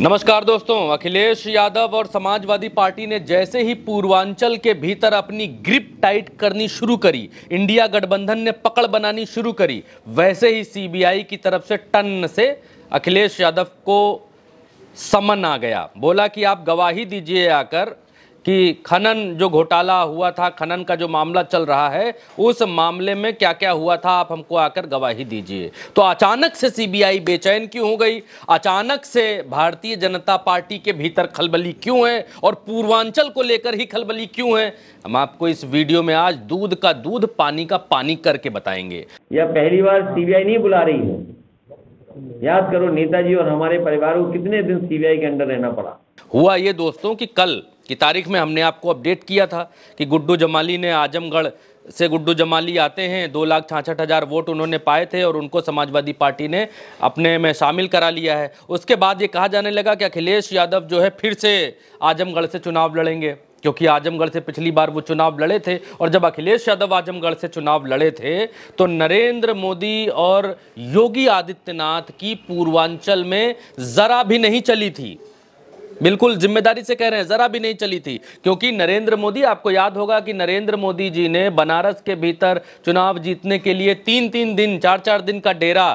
नमस्कार दोस्तों अखिलेश यादव और समाजवादी पार्टी ने जैसे ही पूर्वांचल के भीतर अपनी ग्रिप टाइट करनी शुरू करी इंडिया गठबंधन ने पकड़ बनानी शुरू करी वैसे ही सीबीआई की तरफ से टन से अखिलेश यादव को समन आ गया बोला कि आप गवाही दीजिए आकर कि खनन जो घोटाला हुआ था खनन का जो मामला चल रहा है उस मामले में क्या क्या हुआ था आप हमको आकर गवाही दीजिए तो अचानक से सीबीआई बेचैन क्यों हो गई अचानक से भारतीय जनता पार्टी के भीतर खलबली क्यों है और पूर्वांचल को लेकर ही खलबली क्यों है हम आपको इस वीडियो में आज दूध का दूध पानी का पानी करके बताएंगे यह पहली बार सीबीआई नहीं बुला रही है याद करो नेताजी और हमारे परिवार को कितने दिन सीबीआई के अंडर रहना पड़ा हुआ ये दोस्तों कि कल की तारीख में हमने आपको अपडेट किया था कि गुड्डू जमाली ने आजमगढ़ से गुड्डू जमाली आते हैं दो लाख छाछठ हज़ार वोट उन्होंने पाए थे और उनको समाजवादी पार्टी ने अपने में शामिल करा लिया है उसके बाद ये कहा जाने लगा कि अखिलेश यादव जो है फिर से आजमगढ़ से चुनाव लड़ेंगे क्योंकि आजमगढ़ से पिछली बार वो चुनाव लड़े थे और जब अखिलेश यादव आजमगढ़ से चुनाव लड़े थे तो नरेंद्र मोदी और योगी आदित्यनाथ की पूर्वांचल में ज़रा भी नहीं चली थी बिल्कुल जिम्मेदारी से कह रहे हैं जरा भी नहीं चली थी क्योंकि नरेंद्र मोदी आपको याद होगा कि नरेंद्र मोदी जी ने बनारस के भीतर चुनाव जीतने के लिए तीन तीन दिन चार चार दिन का डेरा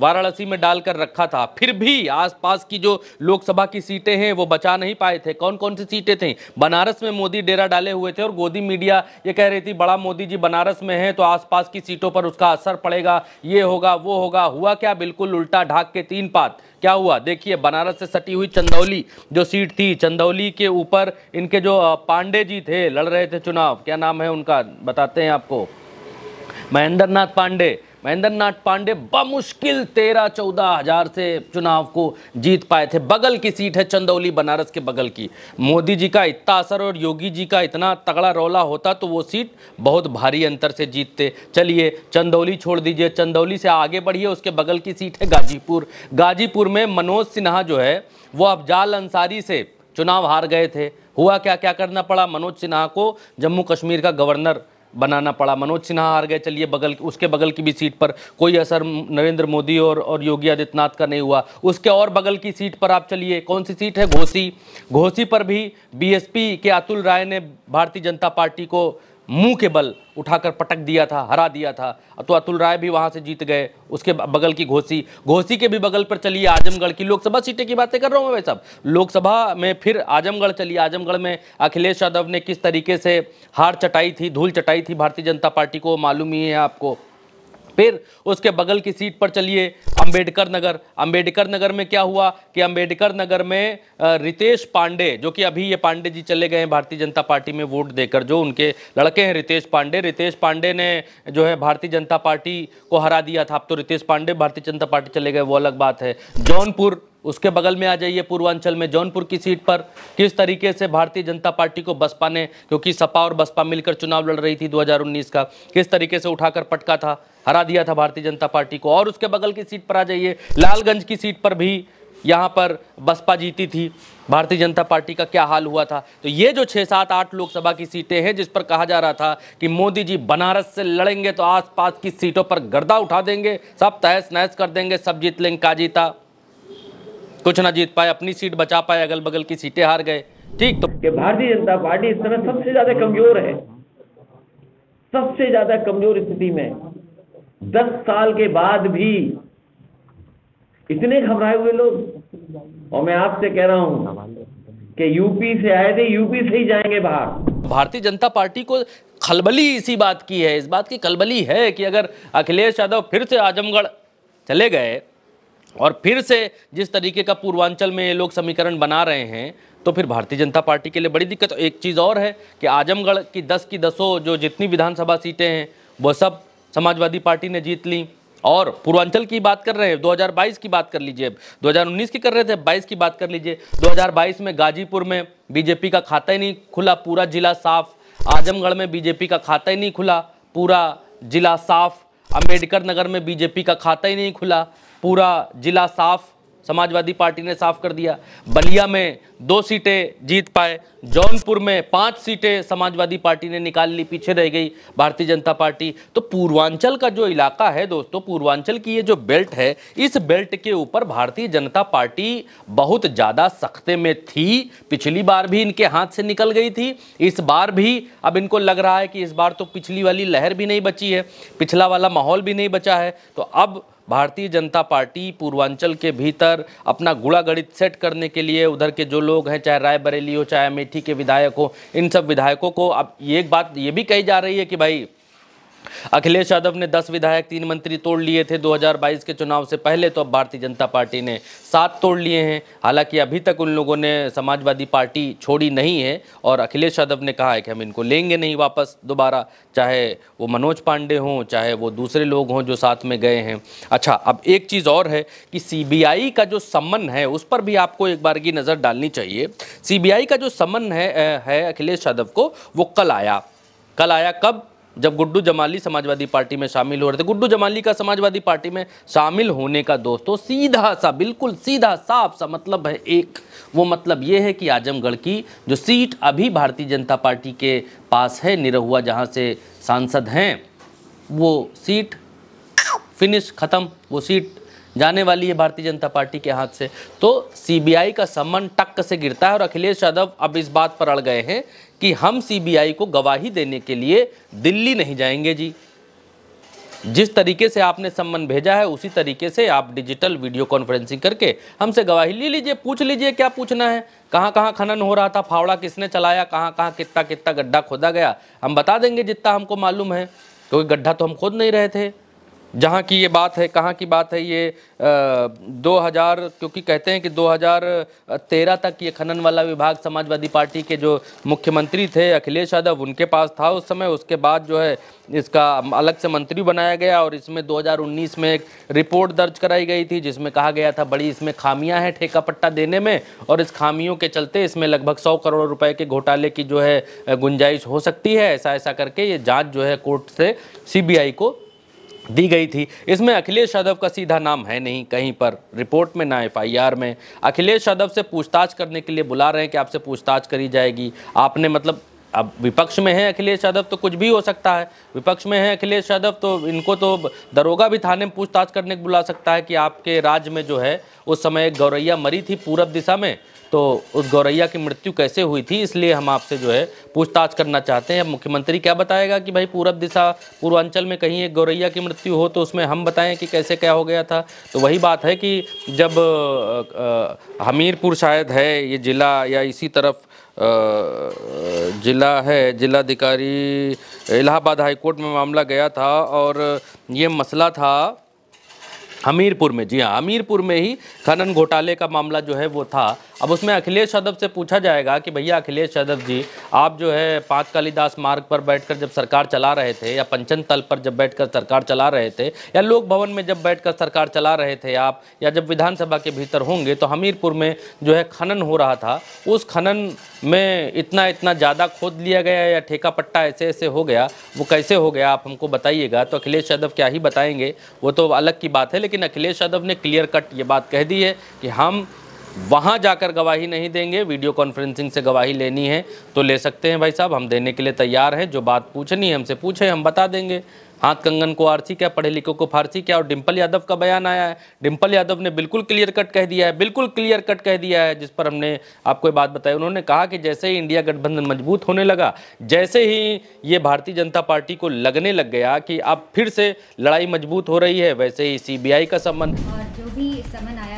वाराणसी में डालकर रखा था फिर भी आसपास की जो लोकसभा की सीटें हैं वो बचा नहीं पाए थे कौन कौन सी सीटें थीं बनारस में मोदी डेरा डाले हुए थे और गोदी मीडिया ये कह रही थी बड़ा मोदी जी बनारस में हैं तो आसपास की सीटों पर उसका असर पड़ेगा ये होगा वो होगा हुआ क्या बिल्कुल उल्टा ढाक के तीन पात क्या हुआ देखिए बनारस से सटी हुई चंदौली जो सीट थी चंदौली के ऊपर इनके जो पांडे जी थे लड़ रहे थे चुनाव क्या नाम है उनका बताते हैं आपको महेंद्र नाथ पांडे महेंद्र नाथ पांडे बमुश्किल तेरह चौदह हजार से चुनाव को जीत पाए थे बगल की सीट है चंदौली बनारस के बगल की मोदी जी का इतना असर और योगी जी का इतना तगड़ा रौला होता तो वो सीट बहुत भारी अंतर से जीतते चलिए चंदौली छोड़ दीजिए चंदौली से आगे बढ़िए उसके बगल की सीट है गाजीपुर गाजीपुर में मनोज सिन्हा जो है वो अफजाल अंसारी से चुनाव हार गए थे हुआ क्या क्या करना पड़ा मनोज सिन्हा को जम्मू कश्मीर का गवर्नर बनाना पड़ा मनोज सिन्हा हार गए चलिए बगल उसके बगल की भी सीट पर कोई असर नरेंद्र मोदी और और योगी आदित्यनाथ का नहीं हुआ उसके और बगल की सीट पर आप चलिए कौन सी सीट है घोसी घोसी पर भी बीएसपी के अतुल राय ने भारतीय जनता पार्टी को मुंह के बल उठाकर पटक दिया था हरा दिया था तो अतुल राय भी वहां से जीत गए उसके बगल की घोसी घोसी के भी बगल पर चलिए आजमगढ़ की लोकसभा सीटें की बातें कर रहा हूँ मैं भाई साहब लोकसभा में फिर आजमगढ़ चली आजमगढ़ में अखिलेश यादव ने किस तरीके से हार चटाई थी धूल चटाई थी भारतीय जनता पार्टी को मालूम ही है आपको फिर उसके बगल की सीट पर चलिए अंबेडकर नगर अंबेडकर नगर में क्या हुआ कि अंबेडकर नगर में रितेश पांडे जो कि अभी ये पांडे जी चले गए हैं भारतीय जनता पार्टी में वोट देकर जो उनके लड़के हैं रितेश पांडे रितेश पांडे ने जो है भारतीय जनता पार्टी को हरा दिया था अब तो रितेश पांडे भारतीय जनता पार्टी चले गए वो अलग बात है जौनपुर उसके बगल में आ जाइए पूर्वांचल में जौनपुर की सीट पर किस तरीके से भारतीय जनता पार्टी को बसपा ने क्योंकि सपा और बसपा मिलकर चुनाव लड़ रही थी 2019 का किस तरीके से उठाकर पटका था हरा दिया था भारतीय जनता पार्टी को और उसके बगल की सीट पर आ जाइए लालगंज की सीट पर भी यहाँ पर बसपा जीती थी भारतीय जनता पार्टी का क्या हाल हुआ था तो ये जो छः सात आठ लोकसभा की सीटें हैं जिस पर कहा जा रहा था कि मोदी जी बनारस से लड़ेंगे तो आसपास की सीटों पर गर्दा उठा देंगे सब तहस नहस कर देंगे सब जीत लेंगे का जीता कुछ ना जीत पाए अपनी सीट बचा पाए अगल बगल की सीटें हार गए ठीक तो भारतीय जनता पार्टी इस समय सबसे ज्यादा कमजोर है सबसे ज्यादा कमजोर स्थिति में दस साल के बाद भी इतने घबराए हुए लोग और मैं आपसे कह रहा हूं कि यूपी से आए थे यूपी से ही जाएंगे बाहर भारतीय जनता पार्टी को खलबली इसी बात की है इस बात की खलबली है कि अगर अखिलेश यादव फिर से आजमगढ़ चले गए और फिर से जिस तरीके का पूर्वांचल में ये लोग समीकरण बना रहे हैं तो फिर भारतीय जनता पार्टी के लिए बड़ी दिक्कत तो एक चीज़ और है कि आजमगढ़ की दस की दसों जो जितनी विधानसभा सीटें हैं वो सब समाजवादी पार्टी ने जीत ली और पूर्वांचल की बात कर रहे हैं 2022 की बात कर लीजिए अब 2019 की कर रहे थे 22 की बात कर लीजिए 2022 में गाजीपुर में बीजेपी का खाता ही नहीं खुला पूरा जिला साफ आजमगढ़ में बीजेपी का खाता ही नहीं खुला पूरा जिला साफ अम्बेडकर नगर में बीजेपी का खाता ही नहीं खुला पूरा जिला साफ समाजवादी पार्टी ने साफ कर दिया बलिया में दो सीटें जीत पाए जौनपुर में पांच सीटें समाजवादी पार्टी ने निकाल ली पीछे रह गई भारतीय जनता पार्टी तो पूर्वांचल का जो इलाका है दोस्तों पूर्वांचल की ये जो बेल्ट है इस बेल्ट के ऊपर भारतीय जनता पार्टी बहुत ज़्यादा सख्ते में थी पिछली बार भी इनके हाथ से निकल गई थी इस बार भी अब इनको लग रहा है कि इस बार तो पिछली वाली लहर भी नहीं बची है पिछला वाला माहौल भी नहीं बचा है तो अब भारतीय जनता पार्टी पूर्वांचल के भीतर अपना गुड़ा गणित सेट करने के लिए उधर के जो लोग हैं चाहे रायबरेली हो चाहे अमेठी के विधायक हो इन सब विधायकों को अब ये एक बात ये भी कही जा रही है कि भाई अखिलेश यादव ने 10 विधायक तीन मंत्री तोड़ लिए थे 2022 के चुनाव से पहले तो अब भारतीय जनता पार्टी ने सात तोड़ लिए हैं हालांकि अभी तक उन लोगों ने समाजवादी पार्टी छोड़ी नहीं है और अखिलेश यादव ने कहा है कि हम इनको लेंगे नहीं वापस दोबारा चाहे वो मनोज पांडे हों चाहे वो दूसरे लोग हों जो साथ में गए हैं अच्छा अब एक चीज़ और है कि सी का जो समन है उस पर भी आपको एक बार की नज़र डालनी चाहिए सी का जो समन है, है अखिलेश यादव को वो कल आया कल आया कब जब गुड्डू जमाली समाजवादी पार्टी में शामिल हो रहे थे गुड्डू जमाली का समाजवादी पार्टी में शामिल होने का दोस्तों सीधा सा बिल्कुल सीधा साफ सा मतलब है एक वो मतलब ये है कि आजमगढ़ की जो सीट अभी भारतीय जनता पार्टी के पास है निरहुआ जहाँ से सांसद हैं वो सीट फिनिश ख़त्म वो सीट जाने वाली है भारतीय जनता पार्टी के हाथ से तो सीबीआई का सम्मन टक्क से गिरता है और अखिलेश यादव अब इस बात पर अड़ गए हैं कि हम सीबीआई को गवाही देने के लिए दिल्ली नहीं जाएंगे जी जिस तरीके से आपने सम्मन भेजा है उसी तरीके से आप डिजिटल वीडियो कॉन्फ्रेंसिंग करके हमसे गवाही ले लीजिए पूछ लीजिए क्या पूछना है कहाँ कहाँ खनन हो रहा था फावड़ा किसने चलाया कहाँ कहाँ कितना कितना गड्ढा खोदा गया हम बता देंगे जितना हमको मालूम है क्योंकि गड्ढा तो हम खोद नहीं रहे थे जहाँ की ये बात है कहाँ की बात है ये दो हज़ार क्योंकि कहते हैं कि 2013 तक ये खनन वाला विभाग समाजवादी पार्टी के जो मुख्यमंत्री थे अखिलेश यादव उनके पास था उस समय उसके बाद जो है इसका अलग से मंत्री बनाया गया और इसमें 2019 में एक रिपोर्ट दर्ज कराई गई थी जिसमें कहा गया था बड़ी इसमें खामियां हैं ठेका पट्टा देने में और इस खामियों के चलते इसमें लगभग सौ करोड़ रुपए के घोटाले की जो है गुंजाइश हो सकती है ऐसा ऐसा करके ये जाँच जो है कोर्ट से सी को दी गई थी इसमें अखिलेश यादव का सीधा नाम है नहीं कहीं पर रिपोर्ट में ना एफआईआर में अखिलेश यादव से पूछताछ करने के लिए बुला रहे हैं कि आपसे पूछताछ करी जाएगी आपने मतलब अब विपक्ष में है अखिलेश यादव तो कुछ भी हो सकता है विपक्ष में है अखिलेश यादव तो इनको तो दरोगा भी थाने में पूछताछ करने को बुला सकता है कि आपके राज्य में जो है उस समय एक गौरैया मरी थी पूरब दिशा में तो उस गौरैया की मृत्यु कैसे हुई थी इसलिए हम आपसे जो है पूछताछ करना चाहते हैं अब मुख्यमंत्री क्या बताएगा कि भाई पूरब दिशा पूर्वांचल में कहीं एक गौरैया की मृत्यु हो तो उसमें हम बताएं कि कैसे क्या हो गया था तो वही बात है कि जब हमीरपुर शायद है ये ज़िला या इसी तरफ जिला है जिलाधिकारी इलाहाबाद हाईकोर्ट में मामला गया था और ये मसला था हमीरपुर में जी हाँ हमीरपुर में ही खनन घोटाले का मामला जो है वो था अब उसमें अखिलेश यादव से पूछा जाएगा कि भैया अखिलेश यादव जी आप जो है पाँच कालीदास मार्ग पर बैठकर जब सरकार चला रहे थे या पंचन तल पर जब बैठकर सरकार चला रहे थे या लोक भवन में जब बैठकर सरकार चला रहे थे आप या जब विधानसभा के भीतर होंगे तो हमीरपुर में जो है खनन हो रहा था उस खनन में इतना इतना ज़्यादा खोद लिया गया या ठेका पट्टा ऐसे ऐसे हो गया वो कैसे हो गया आप हमको बताइएगा तो अखिलेश यादव क्या ही बताएंगे वो तो अलग की बात है लेकिन अखिलेश यादव ने क्लियर कट ये बात कह दी है कि हम वहाँ जाकर गवाही नहीं देंगे वीडियो कॉन्फ्रेंसिंग से गवाही लेनी है तो ले सकते हैं भाई साहब हम देने के लिए तैयार हैं जो बात पूछनी है हमसे पूछे हम बता देंगे हाथ कंगन को आरसी क्या पढ़े लिखों को फारसी क्या और डिम्पल यादव का बयान आया है डिम्पल यादव ने बिल्कुल क्लियर कट कह दिया है बिल्कुल क्लियर कट कह दिया है जिस पर हमने आपको बात बताई उन्होंने कहा कि जैसे ही इंडिया गठबंधन मजबूत होने लगा जैसे ही ये भारतीय जनता पार्टी को लगने लग गया कि अब फिर से लड़ाई मजबूत हो रही है वैसे ही सी का संबंध जो भी समन आया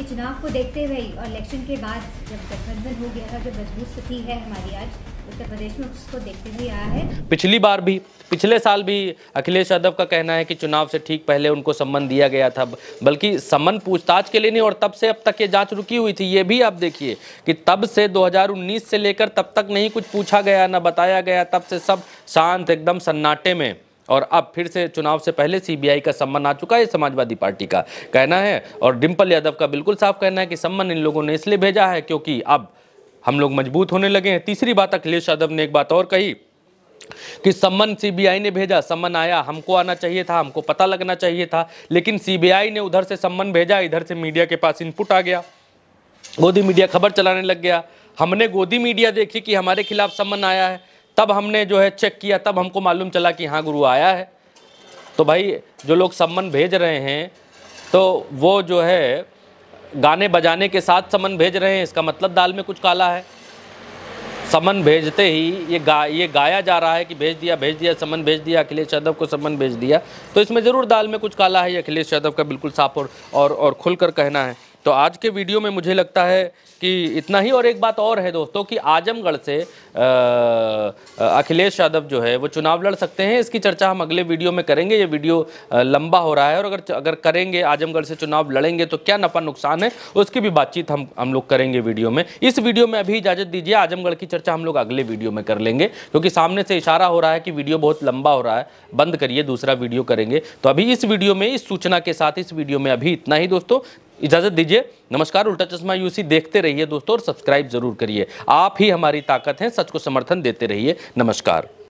ये चुनाव को देखते हुए और इलेक्शन के बाद जब गठबंधन हो गया था जो मजबूत स्थिति है हमारी आज उत्तर प्रदेश में उसको देखते हुए आया है पिछली बार भी पिछले साल भी अखिलेश यादव का कहना है कि चुनाव से ठीक पहले उनको सम्मन दिया गया था बल्कि सम्मन पूछताछ के लिए नहीं और तब से अब तक ये जांच रुकी हुई थी ये भी आप देखिए कि तब से 2019 से लेकर तब तक नहीं कुछ पूछा गया ना बताया गया तब से सब शांत एकदम सन्नाटे में और अब फिर से चुनाव से पहले सीबीआई का सम्मान आ चुका है समाजवादी पार्टी का कहना है और डिम्पल यादव का बिल्कुल साफ कहना है कि सम्मान इन लोगों ने इसलिए भेजा है क्योंकि अब हम लोग मजबूत होने लगे हैं तीसरी बात अखिलेश यादव ने एक बात और कही कि सम्मन सीबीआई ने भेजा सम्मन आया हमको आना चाहिए था हमको पता लगना चाहिए था लेकिन सीबीआई ने उधर से सम्मन भेजा इधर से मीडिया के पास इनपुट आ गया गोदी मीडिया खबर चलाने लग गया हमने गोदी मीडिया देखी कि हमारे खिलाफ सम्मन आया है तब हमने जो है चेक किया तब हमको मालूम चला कि हाँ गुरु आया है तो भाई जो लोग सम्मन भेज रहे हैं तो वो जो है गाने बजाने के साथ समन भेज रहे हैं इसका मतलब दाल में कुछ काला है समन भेजते ही ये गा ये गाया जा रहा है कि भेज दिया भेज दिया समन भेज दिया अखिलेश यादव को समन भेज दिया तो इसमें ज़रूर दाल में कुछ काला है ये अखिलेश यादव का बिल्कुल साफ और और, और खुल कर कहना है तो आज के वीडियो में मुझे लगता है कि इतना ही और एक बात और है दोस्तों कि आजमगढ़ से अखिलेश यादव जो है वो चुनाव लड़ सकते हैं इसकी चर्चा हम अगले वीडियो में करेंगे ये वीडियो लंबा हो रहा है और अगर अगर करेंगे आजमगढ़ से चुनाव लड़ेंगे तो क्या नफा नुकसान है उसकी भी बातचीत हम हम लोग करेंगे वीडियो में इस वीडियो में अभी इजाज़त दीजिए आजमगढ़ की चर्चा हम लोग अगले वीडियो में कर लेंगे क्योंकि सामने से इशारा हो रहा है कि वीडियो बहुत लंबा हो रहा है बंद करिए दूसरा वीडियो करेंगे तो अभी इस वीडियो में इस सूचना के साथ इस वीडियो में अभी इतना ही दोस्तों इजाज़त दीजिए नमस्कार उल्टा चश्मा यूसी देखते रहिए दोस्तों और सब्सक्राइब जरूर करिए आप ही हमारी ताकत हैं सच को समर्थन देते रहिए नमस्कार